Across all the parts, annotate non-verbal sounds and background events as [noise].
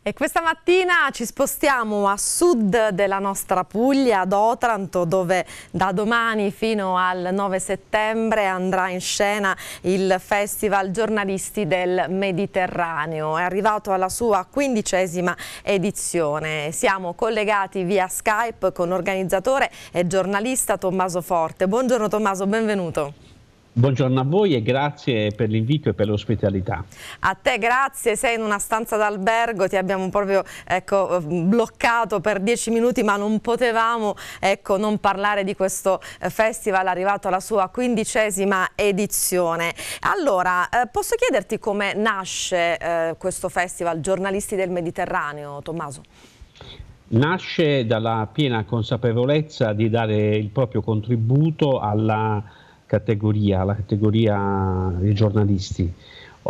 E questa mattina ci spostiamo a sud della nostra Puglia, ad Otranto, dove da domani fino al 9 settembre andrà in scena il Festival Giornalisti del Mediterraneo. È arrivato alla sua quindicesima edizione. Siamo collegati via Skype con organizzatore e giornalista Tommaso Forte. Buongiorno Tommaso, benvenuto. Buongiorno a voi e grazie per l'invito e per l'ospitalità. A te grazie, sei in una stanza d'albergo, ti abbiamo proprio ecco, bloccato per dieci minuti ma non potevamo ecco, non parlare di questo eh, festival arrivato alla sua quindicesima edizione. Allora, eh, posso chiederti come nasce eh, questo festival Giornalisti del Mediterraneo, Tommaso? Nasce dalla piena consapevolezza di dare il proprio contributo alla categoria, la categoria dei giornalisti.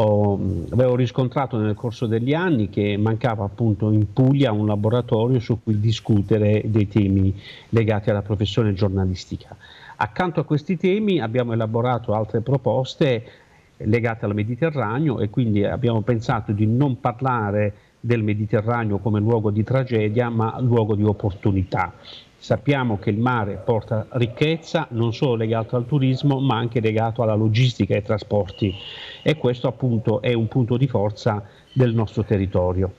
Ho, avevo riscontrato nel corso degli anni che mancava appunto in Puglia un laboratorio su cui discutere dei temi legati alla professione giornalistica. Accanto a questi temi abbiamo elaborato altre proposte legate al Mediterraneo e quindi abbiamo pensato di non parlare del Mediterraneo come luogo di tragedia ma luogo di opportunità Sappiamo che il mare porta ricchezza non solo legato al turismo ma anche legato alla logistica e ai trasporti e questo appunto è un punto di forza del nostro territorio.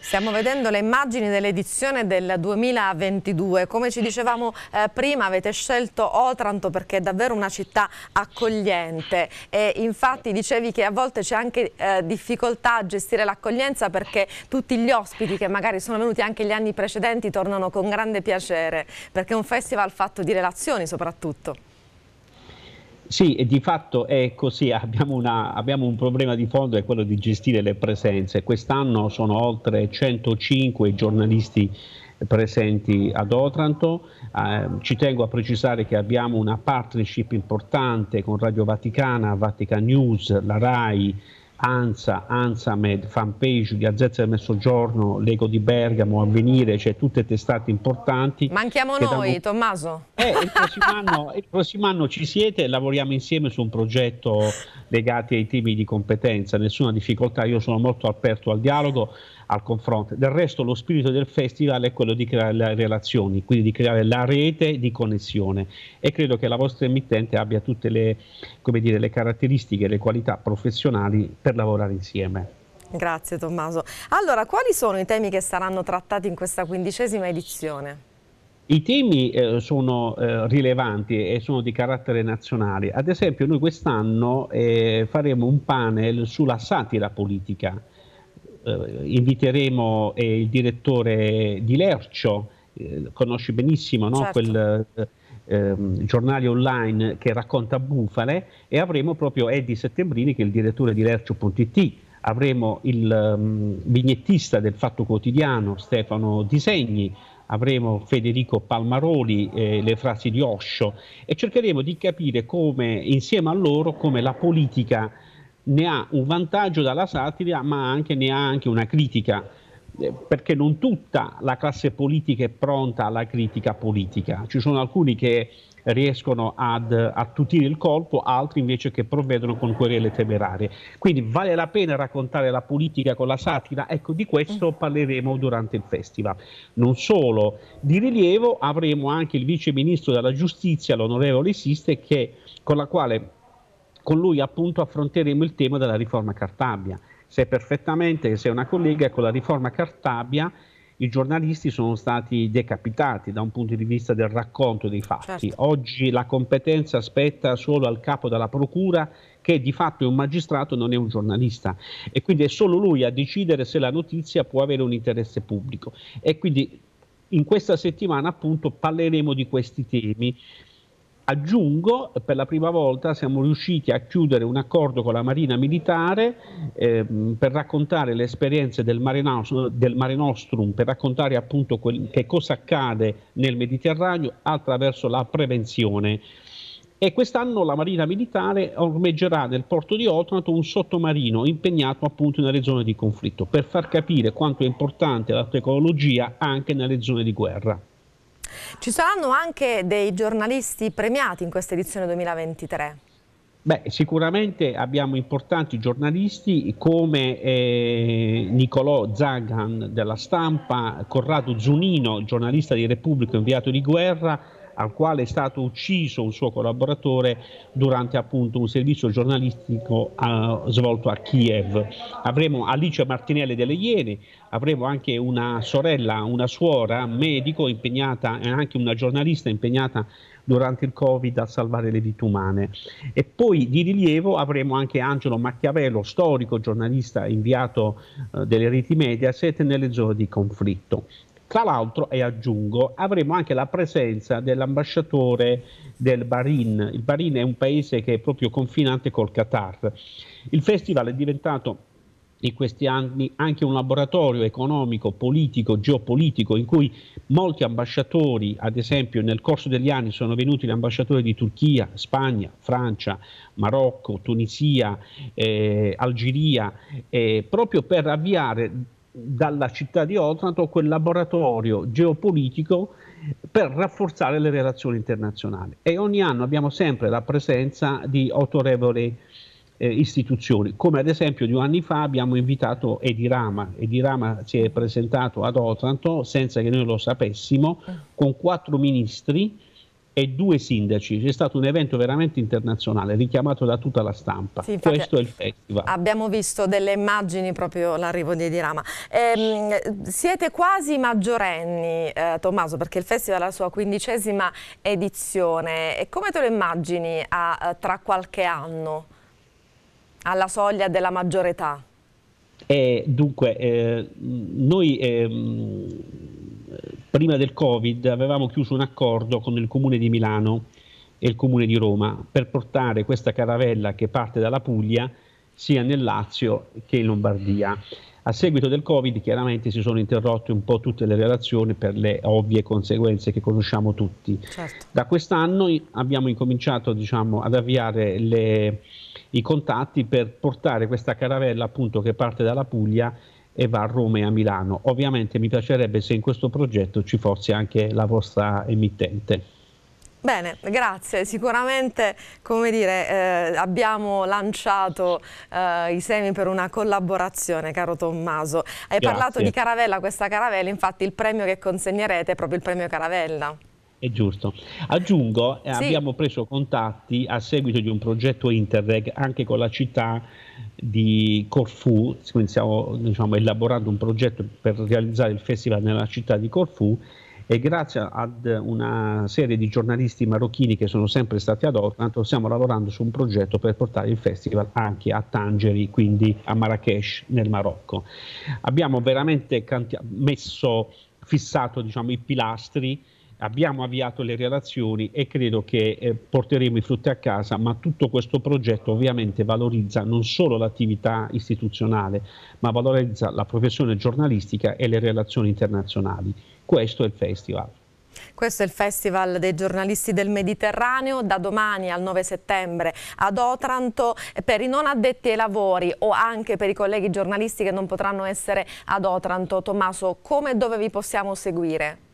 Stiamo vedendo le immagini dell'edizione del 2022. Come ci dicevamo eh, prima, avete scelto Otranto perché è davvero una città accogliente e infatti dicevi che a volte c'è anche eh, difficoltà a gestire l'accoglienza perché tutti gli ospiti che magari sono venuti anche gli anni precedenti tornano con grande piacere perché è un festival fatto di relazioni soprattutto. Sì, e di fatto è così, [laughs] abbiamo, una, abbiamo, un problema di fondo, è quello di gestire le presenze. Quest'anno sono oltre 105 i giornalisti presenti ad Otranto, eh, ci tengo a precisare che abbiamo una partnership importante con Radio Vaticana, Vatican News, la RAI, ANSA, ANSAMED, Fanpage, Gazzetta del Mezzogiorno, Lego di Bergamo, Avvenire, cioè tutte testate importanti. Manchiamo noi, danno... Tommaso. Eh, il, prossimo anno, il, prossimo anno, ci siete e lavoriamo insieme su un progetto legato ai temi di competenza, nessuna difficoltà, io sono molto aperto al dialogo al confronto. Del resto lo spirito del festival è quello di creare le relazioni, quindi di creare la rete di connessione e credo che la vostra emittente abbia tutte le, dire, le caratteristiche, le qualità professionali per lavorare insieme. Grazie Tommaso. Allora, quali sono i temi che saranno trattati in questa quindicesima edizione? I temi eh, sono eh, rilevanti e sono di carattere nazionale. Ad esempio, noi quest'anno eh, faremo un panel sulla satira politica eh, inviteremo eh, il direttore di Lercio, eh, conosci benissimo no? certo. quel ehm, giornale online che racconta bufale e avremo proprio Eddie Settembrini che è il direttore di Lercio.it avremo il um, vignettista del Fatto Quotidiano Stefano Disegni avremo Federico Palmaroli eh, le frasi di Osho e cercheremo di capire come insieme a loro come la politica ne ha un vantaggio dalla satira, ma anche, ne ha anche una critica, eh, perché non tutta la classe politica è pronta alla critica politica. Ci sono alcuni che riescono ad attutire il colpo, altri invece che provvedono con querele temerarie. Quindi vale la pena raccontare la politica con la satira? Ecco, di questo mm. parleremo durante il festival. Non solo, di rilievo avremo anche il vice ministro della giustizia, l'onorevole Siste, che, con la quale con lui appunto affronteremo il tema della riforma Cartabia. Sai perfettamente che sei una collega con la riforma Cartabia i giornalisti sono stati decapitati da un punto di vista del racconto dei fatti. Certo. Oggi la competenza spetta solo al capo della procura che di fatto è un magistrato, non è un giornalista e quindi è solo lui a decidere se la notizia può avere un interesse pubblico e quindi in questa settimana appunto parleremo di questi temi Aggiungo, per la prima volta siamo riusciti a chiudere un accordo con la Marina Militare eh, per raccontare le esperienze del Mare, Nostrum, del Mare Nostrum per raccontare appunto quel, che cosa accade nel Mediterraneo attraverso la prevenzione. E quest'anno la Marina Militare ormeggerà nel porto di Otranto un sottomarino impegnato appunto nelle zone di conflitto per far capire quanto è importante la tecnologia anche nelle zone di guerra. Ci saranno anche dei giornalisti premiati in questa edizione 2023? Beh, sicuramente abbiamo importanti giornalisti come eh, Nicolò Zagan della stampa, Corrado Zunino, giornalista di Repubblico inviato di guerra, al quale è stato ucciso un suo collaboratore durante appunto un servizio giornalistico a, eh, svolto a Kiev. Avremo Alice Martinelli delle Iene, avremo anche una sorella, una suora, medico impegnata e eh, anche una giornalista impegnata durante il Covid a salvare le vite umane. E poi di rilievo avremo anche Angelo Machiavello, storico giornalista inviato eh, delle reti Mediaset nelle zone di conflitto. Tra l'altro, e aggiungo, avremo anche la presenza dell'ambasciatore del Bahrain. Il Bahrain è un paese che è proprio confinante col Qatar. Il festival è diventato in questi anni anche un laboratorio economico, politico, geopolitico in cui molti ambasciatori, ad esempio nel corso degli anni sono venuti gli ambasciatori di Turchia, Spagna, Francia, Marocco, Tunisia, eh, Algeria, eh, proprio per avviare dalla città di Otranto quel laboratorio geopolitico per rafforzare le relazioni internazionali e ogni anno abbiamo sempre la presenza di autorevoli eh, istituzioni, come ad esempio due anni fa abbiamo invitato Edirama, Edirama si è presentato ad Otranto senza che noi lo sapessimo con quattro ministri e due sindaci. C'è stato un evento veramente internazionale, richiamato da tutta la stampa. Sì, Questo è il festival. Abbiamo visto delle immagini proprio l'arrivo di Edirama. Ehm, siete quasi maggiorenni, eh, Tommaso, perché il festival è la sua quindicesima edizione. E come te lo immagini a, eh, tra qualche anno, alla soglia della maggiore età? Eh, dunque, eh, noi... Ehm, prima del Covid avevamo chiuso un accordo con il comune di Milano e il comune di Roma per portare questa caravella che parte dalla Puglia sia nel Lazio che in Lombardia. A seguito del Covid chiaramente si sono interrotte un po' tutte le relazioni per le ovvie conseguenze che conosciamo tutti. Certo. Da quest'anno abbiamo incominciato diciamo, ad avviare le, i contatti per portare questa caravella appunto che parte dalla Puglia e va a Roma e a Milano. Ovviamente mi piacerebbe se in questo progetto ci fosse anche la vostra emittente. Bene, grazie. Sicuramente come dire, eh, abbiamo lanciato eh, i semi per una collaborazione, caro Tommaso. Hai grazie. parlato di Caravella, questa Caravella, infatti il premio che consegnerete è proprio il premio Caravella. È giusto. Aggiungo, eh, sì. abbiamo preso contatti a seguito di un progetto Interreg anche con la città di Corfù, quindi stiamo diciamo, elaborando un progetto per realizzare il festival nella città di Corfù e grazie ad una serie di giornalisti marocchini che sono sempre stati ad Ornato stiamo lavorando su un progetto per portare il festival anche a Tangeri, quindi a Marrakesh nel Marocco. Abbiamo veramente messo, fissato diciamo, i pilastri abbiamo avviato le relazioni e credo che eh, porteremo i frutti a casa, ma tutto questo progetto ovviamente valorizza non solo l'attività istituzionale, ma valorizza la professione giornalistica e le relazioni internazionali. Questo è il festival. Questo è il Festival dei giornalisti del Mediterraneo, da domani al 9 settembre ad Otranto. Per i non addetti ai lavori o anche per i colleghi giornalisti che non potranno essere ad Otranto, Tommaso, come e dove vi possiamo seguire?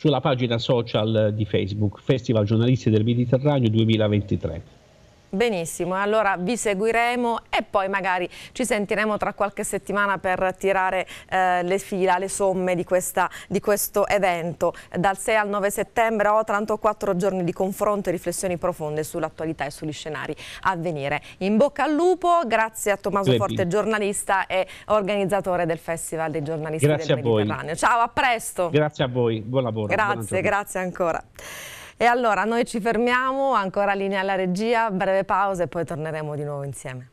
sulla pagina social di Facebook Festival Giornalisti del Mediterraneo 2023. Benissimo, allora vi seguiremo e poi magari ci sentiremo tra qualche settimana per tirare eh, le fila, le somme di, questa, di, questo evento. Dal 6 al 9 settembre ho 34 giorni di confronto e riflessioni profonde sull'attualità e sugli scenari a venire. In bocca al lupo, grazie a Tommaso Forte, giornalista e organizzatore del Festival dei giornalisti grazie del Mediterraneo. Ciao, a presto. Grazie a voi, buon lavoro. Grazie, grazie ancora. E allora noi ci fermiamo, ancora linea alla regia, breve pausa e poi torneremo di nuovo insieme.